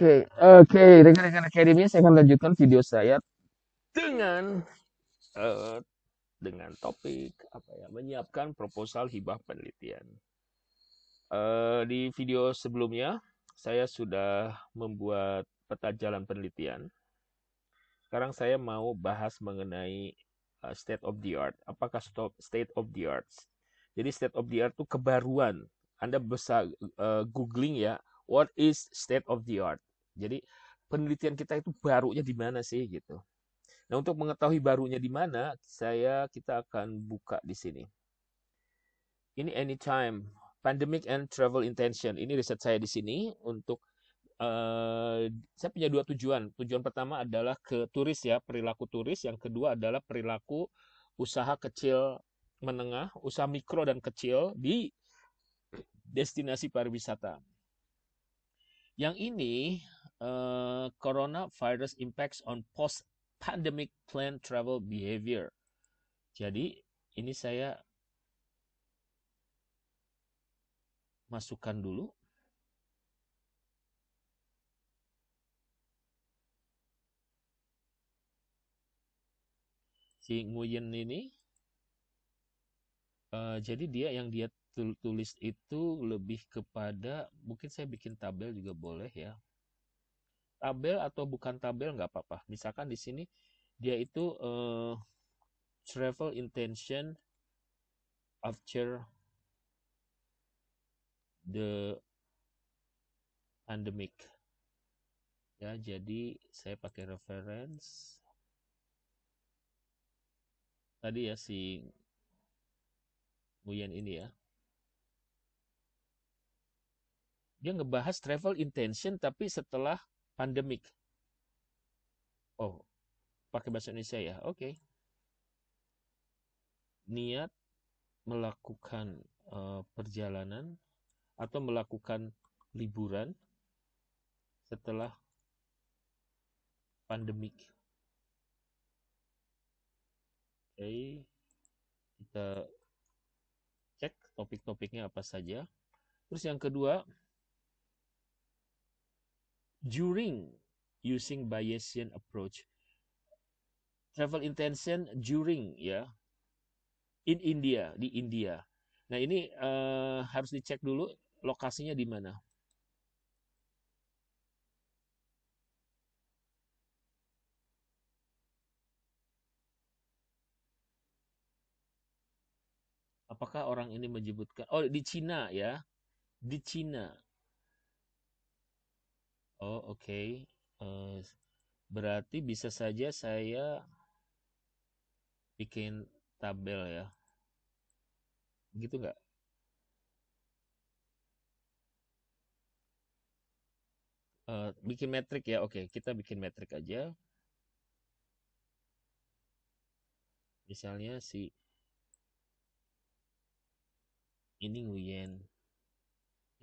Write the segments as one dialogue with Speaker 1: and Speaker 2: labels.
Speaker 1: Oke, oke, rekan-rekan akademis, saya akan lanjutkan video saya dengan uh, dengan topik apa ya menyiapkan proposal hibah penelitian. Uh, di video sebelumnya saya sudah membuat peta jalan penelitian. Sekarang saya mau bahas mengenai uh, state of the art. Apakah stop state of the arts? Jadi state of the art itu kebaruan. Anda bisa uh, googling ya, what is state of the art? Jadi penelitian kita itu barunya di mana sih gitu. Nah, untuk mengetahui barunya di mana, saya kita akan buka di sini. Ini anytime pandemic and travel intention. Ini riset saya di sini untuk Uh, saya punya dua tujuan. Tujuan pertama adalah ke turis ya, perilaku turis. Yang kedua adalah perilaku usaha kecil menengah, usaha mikro dan kecil di destinasi pariwisata. Yang ini uh, coronavirus impacts on post-pandemic plan travel behavior. Jadi ini saya masukkan dulu. Si Nguyen ini, uh, jadi dia yang dia tulis itu lebih kepada, mungkin saya bikin tabel juga boleh ya, tabel atau bukan tabel nggak apa-apa. Misalkan di sini dia itu uh, travel intention after the pandemic. Ya, jadi saya pakai reference tadi ya si Nguyen ini ya. Dia ngebahas travel intention tapi setelah Pandemik, Oh, pakai bahasa Indonesia ya. Oke. Okay. Niat melakukan uh, perjalanan atau melakukan liburan setelah pandemik. Oke, okay. kita cek topik-topiknya apa saja. Terus yang kedua, during using Bayesian approach travel intention during ya in India di India. Nah ini uh, harus dicek dulu lokasinya di mana. Apakah orang ini menyebutkan? Oh di Cina ya, di Cina. Oh, oke. Okay. Uh, eh, berarti bisa saja saya bikin tabel ya. Gitu nggak? Uh, bikin metrik ya. Oke, okay, kita bikin metrik aja. Misalnya si ini Nguyen.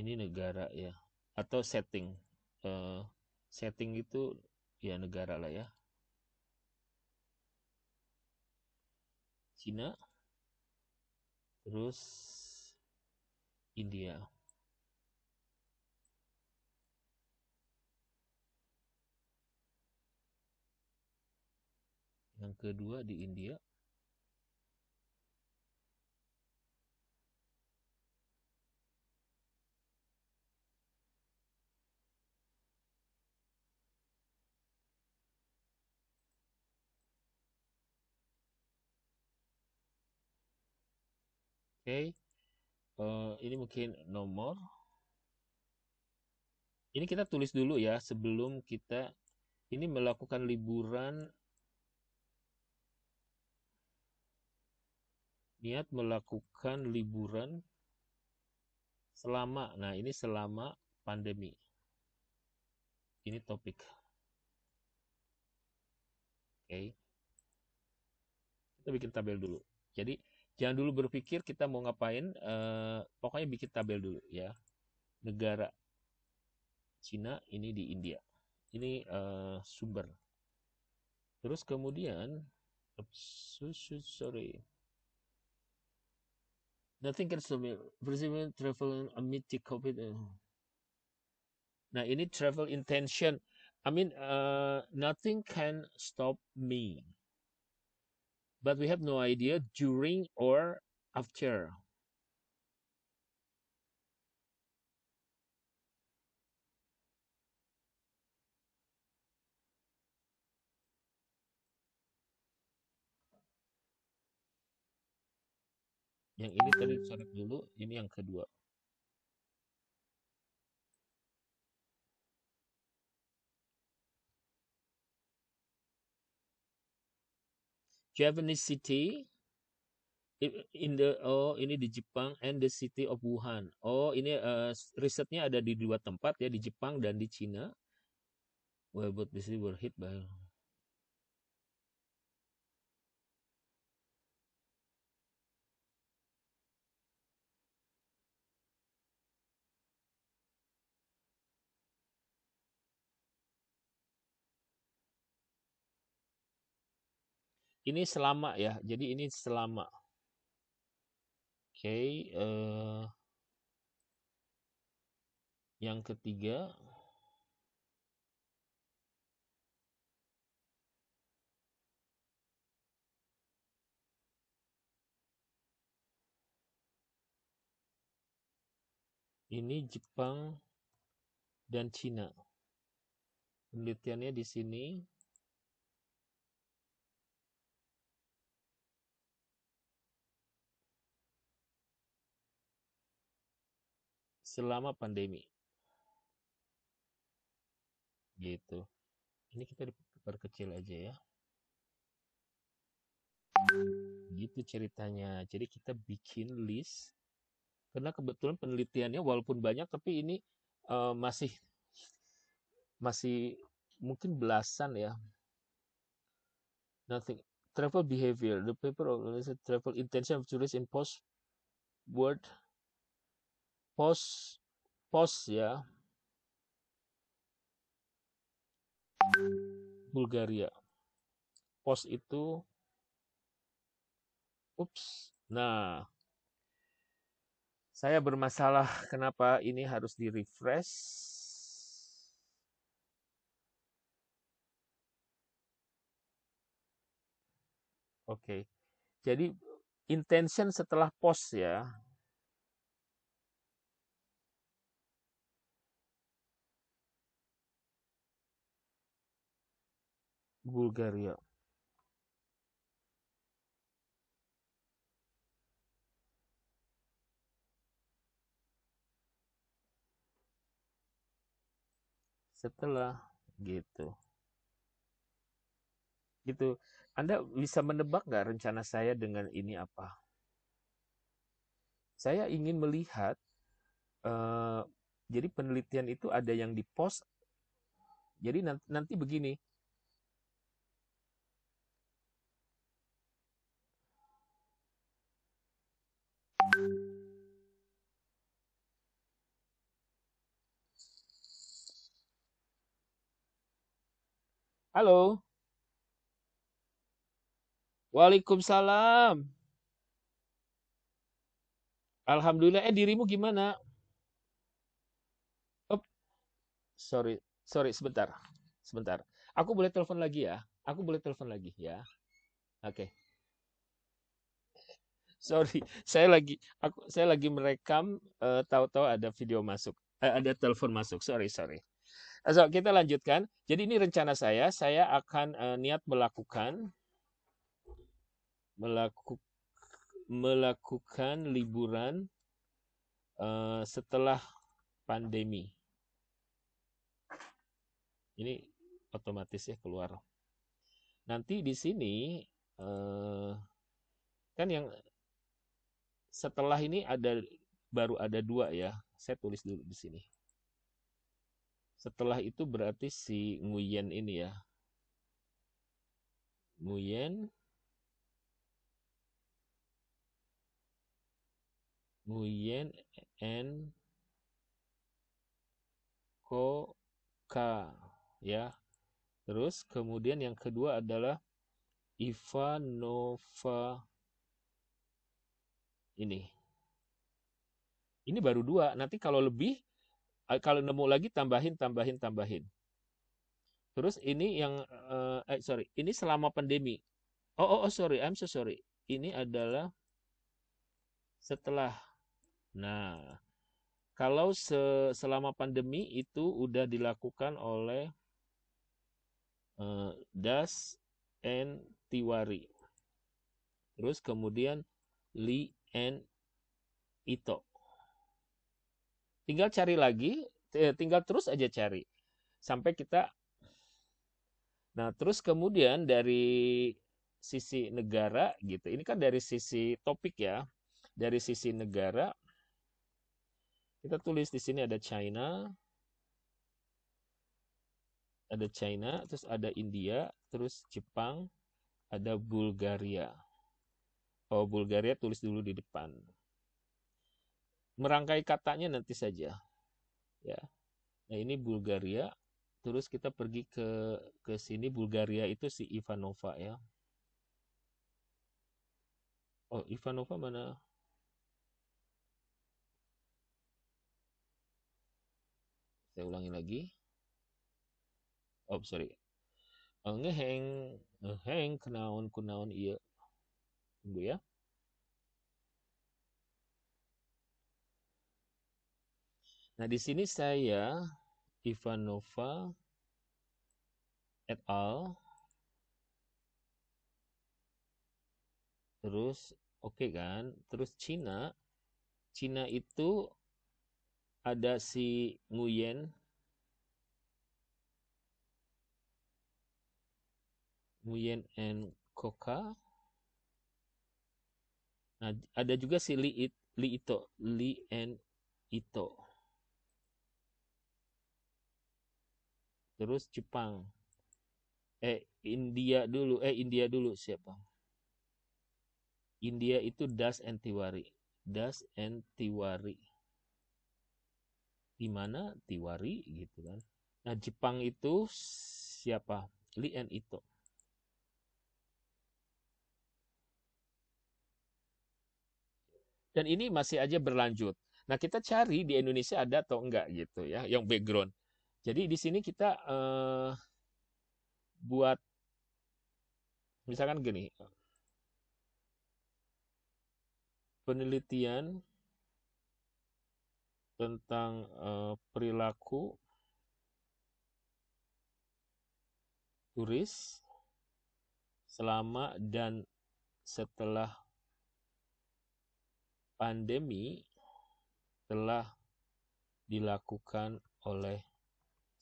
Speaker 1: Ini negara ya atau setting setting itu ya negara lah ya Cina terus India yang kedua di India okay. uh, eh, ini mungkin nomor ini kita tulis dulu ya sebelum kita ini melakukan liburan niat melakukan liburan selama nah ini selama pandemi ini topik oke okay. kita bikin tabel dulu jadi jangan dulu berpikir kita mau ngapain eh, pokoknya bikin tabel dulu ya negara Cina ini di India ini eh, sumber terus kemudian oops, sorry nothing can stop me Brazilian travel amid the COVID eh. nah ini travel intention I mean uh, nothing can stop me but we have no idea during or after. Yang ini tadi sorot dulu, ini yang kedua. Japanese city in the oh ini di Jepang and the city of Wuhan. Oh ini uh, risetnya ada di dua tempat ya di Jepang dan di Cina. Well, but this were hit by ini selama ya jadi ini selama oke okay, uh, eh, yang ketiga ini Jepang dan Cina penelitiannya di sini selama pandemi. Gitu. Ini kita diperkecil aja ya. Gitu ceritanya. Jadi kita bikin list. Karena kebetulan penelitiannya walaupun banyak tapi ini uh, masih masih mungkin belasan ya. Nothing. Travel behavior. The paper of travel intention of tourists in post word pos pos ya Bulgaria pos itu ups nah saya bermasalah kenapa ini harus di refresh Oke, okay. jadi intention setelah post ya, bulgaria setelah gitu gitu Anda bisa menebak nggak rencana saya dengan ini apa saya ingin melihat uh, jadi penelitian itu ada yang di post jadi nanti, nanti begini Halo. Waalaikumsalam. Alhamdulillah. Eh dirimu gimana? Oh, sorry, sorry sebentar, sebentar. Aku boleh telepon lagi ya? Aku boleh telepon lagi ya? Oke. Okay. Sorry, saya lagi aku saya lagi merekam. Uh, tahu-tahu ada video masuk, uh, ada telepon masuk. Sorry, sorry. So, kita lanjutkan. Jadi ini rencana saya. Saya akan uh, niat melakukan melaku, melakukan liburan uh, setelah pandemi. Ini otomatis ya keluar. Nanti di sini uh, kan yang setelah ini ada baru ada dua ya. Saya tulis dulu di sini. Setelah itu berarti si Nguyen ini ya. Nguyen Nguyen N Ko K ya. Terus kemudian yang kedua adalah Ivanova ini. Ini baru dua. Nanti kalau lebih kalau nemu lagi tambahin tambahin tambahin terus ini yang eh, eh sorry ini selama pandemi oh oh, oh sorry I'm so sorry ini adalah setelah nah kalau se selama pandemi itu udah dilakukan oleh uh, Das and Tiwari. Terus kemudian Lee and Ito. Tinggal cari lagi, tinggal terus aja cari sampai kita Nah, terus kemudian dari sisi negara gitu. Ini kan dari sisi topik ya. Dari sisi negara kita tulis di sini ada China. Ada China, terus ada India, terus Jepang, ada Bulgaria. Oh, Bulgaria tulis dulu di depan merangkai katanya nanti saja ya nah ini Bulgaria terus kita pergi ke ke sini Bulgaria itu si Ivanova ya oh Ivanova mana saya ulangi lagi oh sorry eh, ngeheng ngeheng kenaun, kenaun, iya tunggu ya Nah, di sini saya Ivanova et al. Terus oke okay kan? Terus Cina Cina itu ada si Nguyen Nguyen and Koka. Nah, ada juga si Li, It, Li Ito, Li and Ito. terus Jepang eh India dulu eh India dulu siapa India itu Das and Tiwari Das and Tiwari mana? Tiwari gitu kan nah Jepang itu siapa Li and Ito dan ini masih aja berlanjut nah kita cari di Indonesia ada atau enggak gitu ya yang background jadi di sini kita uh, buat misalkan gini. Penelitian tentang uh, perilaku turis selama dan setelah pandemi telah dilakukan oleh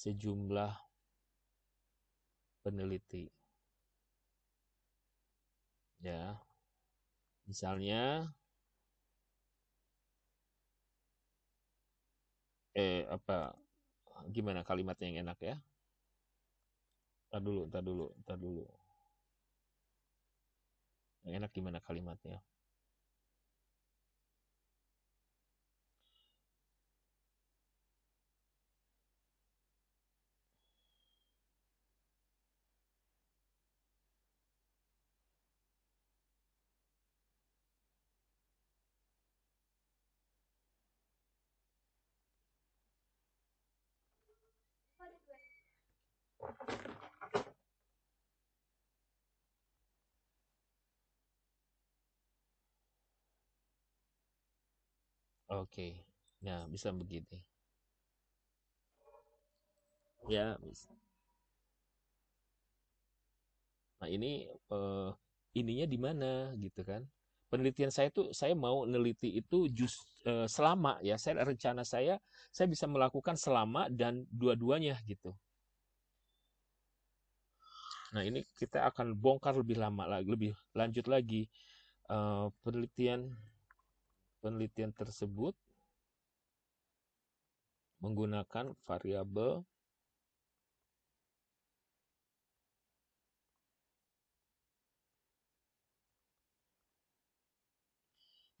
Speaker 1: sejumlah peneliti. Ya. Misalnya eh apa gimana kalimatnya yang enak ya? Entar dulu, entar dulu, entar dulu. Yang enak gimana kalimatnya? Oke. ya bisa begitu. Ya, bisa. Nah, ini uh, ininya di mana gitu kan? penelitian saya itu saya mau neliti itu just uh, eh, selama ya saya rencana saya saya bisa melakukan selama dan dua-duanya gitu nah ini kita akan bongkar lebih lama lagi lebih lanjut lagi uh, penelitian penelitian tersebut menggunakan variabel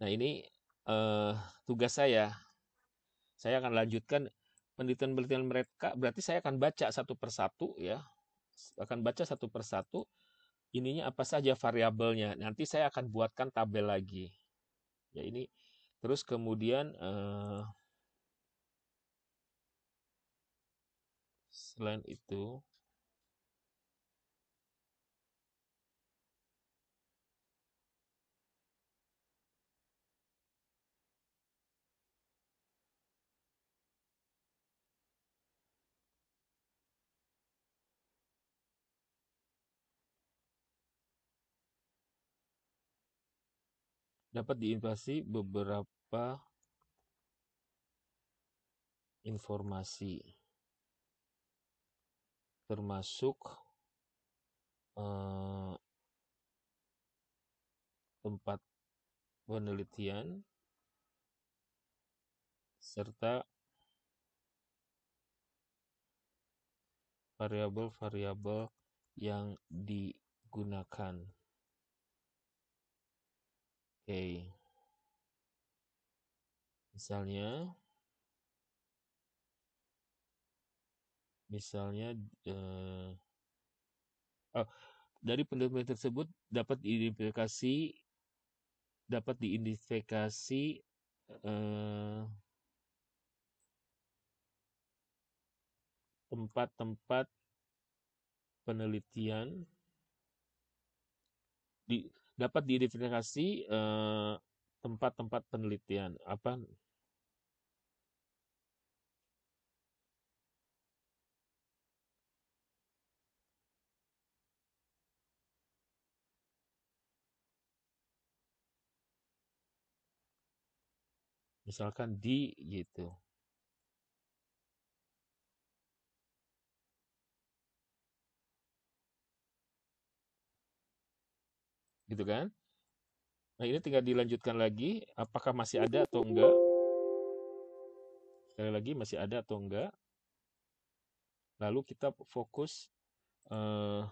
Speaker 1: Nah, ini uh, tugas saya. Saya akan lanjutkan penelitian-penelitian mereka. Berarti saya akan baca satu persatu ya. Akan baca satu persatu ininya apa saja variabelnya. Nanti saya akan buatkan tabel lagi. Ya, ini Terus kemudian uh, selain itu dapat diinvasi beberapa informasi termasuk eh, tempat penelitian serta variabel-variabel yang digunakan okay. misalnya misalnya uh, oh, dari penelitian tersebut dapat diidentifikasi dapat diidentifikasi uh, tempat-tempat penelitian di dapat diidentifikasi tempat eh, tempat-tempat penelitian apa misalkan di gitu gitu kan nah ini tinggal dilanjutkan lagi apakah masih ada atau enggak sekali lagi masih ada atau enggak lalu kita fokus uh,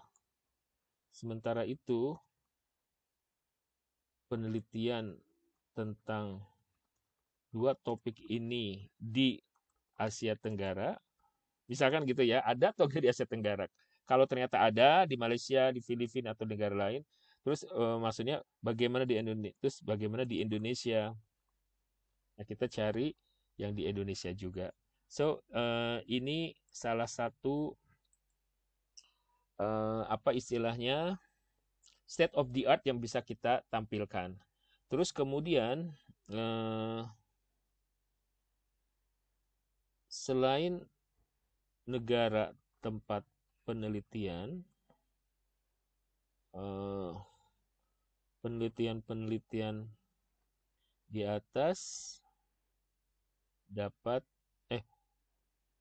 Speaker 1: sementara itu penelitian tentang dua topik ini di Asia Tenggara misalkan gitu ya ada atau enggak di Asia Tenggara kalau ternyata ada di Malaysia di Filipina atau negara lain terus uh, maksudnya bagaimana di Indonesia terus bagaimana di Indonesia nah kita cari yang di Indonesia juga so uh, ini salah satu uh, apa istilahnya state of the art yang bisa kita tampilkan terus kemudian uh, selain negara tempat penelitian Eh, penelitian-penelitian di atas dapat eh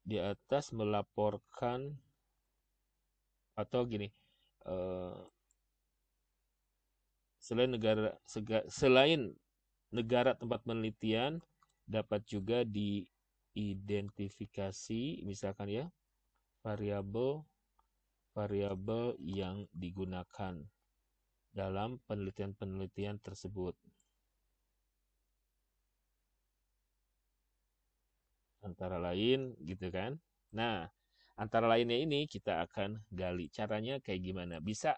Speaker 1: di atas melaporkan atau gini eh, selain negara selain negara tempat penelitian dapat juga diidentifikasi misalkan ya variabel variabel yang digunakan dalam penelitian-penelitian tersebut. Antara lain gitu kan. Nah, antara lainnya ini kita akan gali caranya kayak gimana. Bisa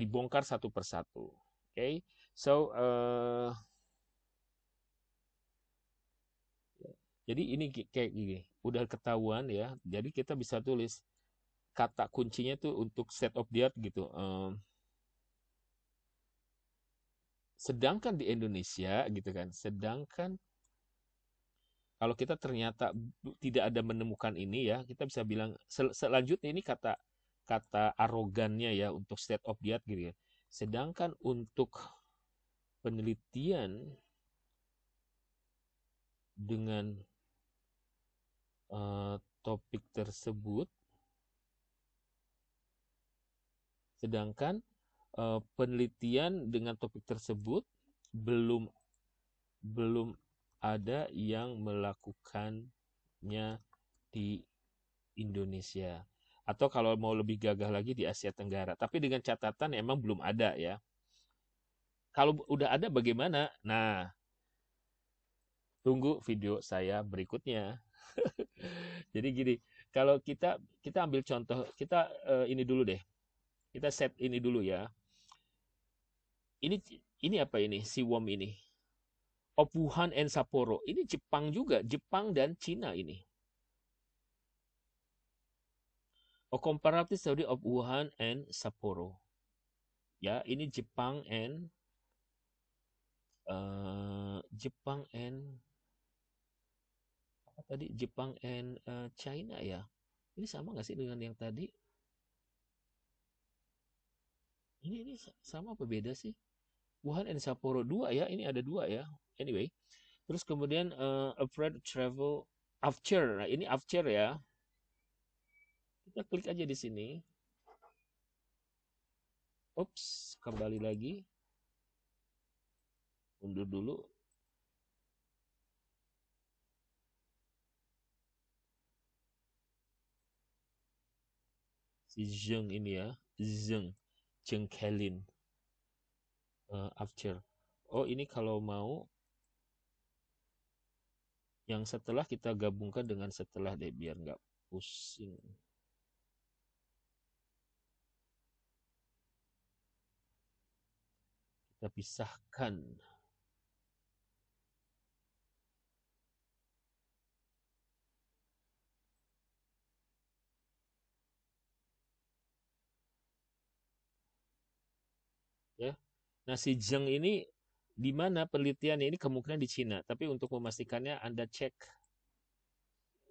Speaker 1: dibongkar satu persatu. Oke. Okay? So uh, jadi ini kayak gini, udah ketahuan ya. Jadi kita bisa tulis kata kuncinya tuh untuk set of the art gitu. sedangkan di Indonesia gitu kan, sedangkan kalau kita ternyata tidak ada menemukan ini ya, kita bisa bilang sel selanjutnya ini kata kata arogannya ya untuk set of the art gitu ya. Sedangkan untuk penelitian dengan uh, topik tersebut Sedangkan uh, penelitian dengan topik tersebut belum belum ada yang melakukannya di Indonesia atau kalau mau lebih gagah lagi di Asia Tenggara. Tapi dengan catatan emang belum ada ya. Kalau udah ada bagaimana? Nah, tunggu video saya berikutnya. Jadi gini, kalau kita kita ambil contoh, kita uh, ini dulu deh kita set ini dulu ya ini ini apa ini si wom ini Opuhan and Sapporo ini Jepang juga Jepang dan Cina ini O comparative study of Wuhan and Sapporo ya ini Jepang and uh, Jepang and apa tadi Jepang and uh, China ya ini sama nggak sih dengan yang tadi ini ini sama apa beda sih? Wuhan and Sapporo dua ya, ini ada dua ya. Anyway, terus kemudian uh, eh, afraid travel after. Nah, ini after ya. Kita klik aja di sini. Ups, kembali lagi. Undur dulu. Si Zheng ini ya, Zheng jengkelin uh, eh, after. Oh ini kalau mau yang setelah kita gabungkan dengan setelah deh biar nggak pusing. Kita pisahkan. Nah, si Zheng ini di mana penelitiannya ini kemungkinan di Cina, tapi untuk memastikannya Anda cek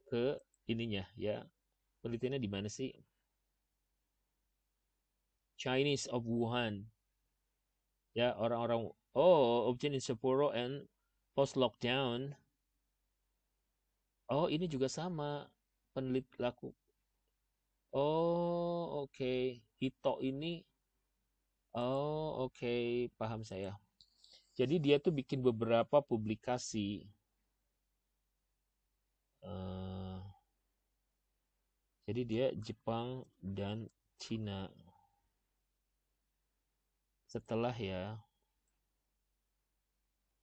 Speaker 1: ke ininya ya. Penelitiannya di mana sih? Chinese of Wuhan. Ya, orang-orang oh, objek in Sapporo and post lockdown. Oh, ini juga sama penelit laku. Oh, oke. Okay. Hito ini Oh, oke, okay. paham saya. Jadi dia tuh bikin beberapa publikasi. Uh, jadi dia Jepang dan Cina. Setelah ya.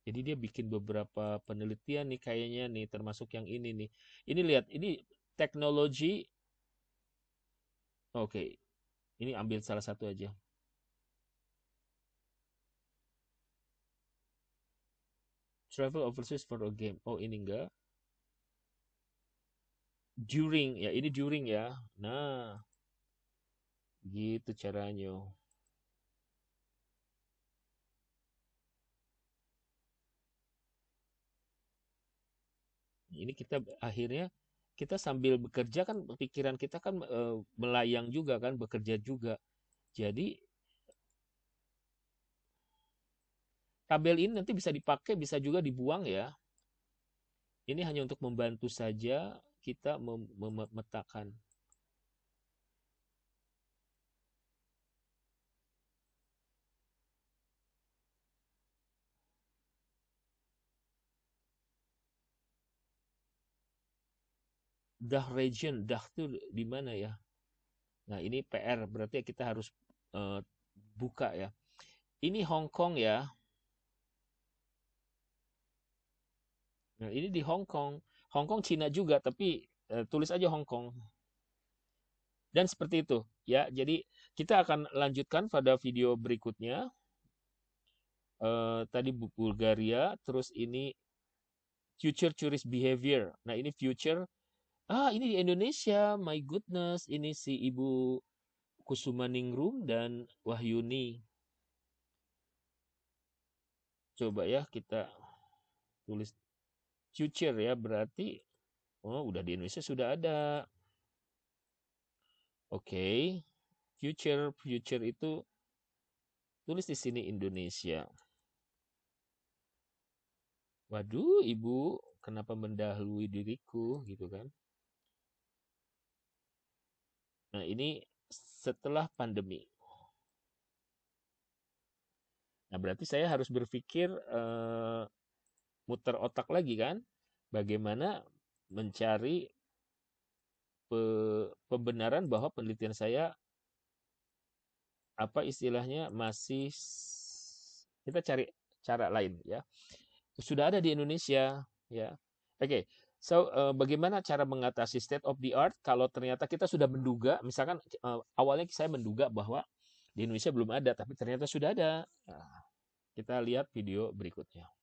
Speaker 1: Jadi dia bikin beberapa penelitian nih kayaknya nih termasuk yang ini nih. Ini lihat, ini teknologi. Oke. Okay. Ini ambil salah satu aja. travel overseas for a game oh ini enggak during ya ini during ya nah gitu caranya ini kita akhirnya kita sambil bekerja kan pikiran kita kan e, melayang juga kan bekerja juga jadi Tabel ini nanti bisa dipakai, bisa juga dibuang ya. Ini hanya untuk membantu saja kita memetakan. Dah region, dah itu di mana ya? Nah ini PR, berarti kita harus uh, buka ya. Ini Hong Kong ya, Nah, ini di Hong Kong. Hong Kong Cina juga tapi eh, tulis aja Hong Kong. Dan seperti itu ya. Jadi kita akan lanjutkan pada video berikutnya. Eh, tadi Bulgaria, terus ini future tourist behavior. Nah, ini future ah ini di Indonesia, my goodness, ini si Ibu Kusuma Ningrum dan Wahyuni. Coba ya kita tulis future ya berarti oh udah di Indonesia sudah ada. Oke. Okay. Future future itu tulis di sini Indonesia. Waduh, Ibu, kenapa mendahului diriku gitu kan? Nah, ini setelah pandemi. Nah, berarti saya harus berpikir eh, muter otak lagi kan bagaimana mencari pe, pembenaran bahwa penelitian saya apa istilahnya masih kita cari cara lain ya sudah ada di Indonesia ya oke okay. so uh, bagaimana cara mengatasi state of the art kalau ternyata kita sudah menduga misalkan uh, awalnya saya menduga bahwa di Indonesia belum ada tapi ternyata sudah ada nah, kita lihat video berikutnya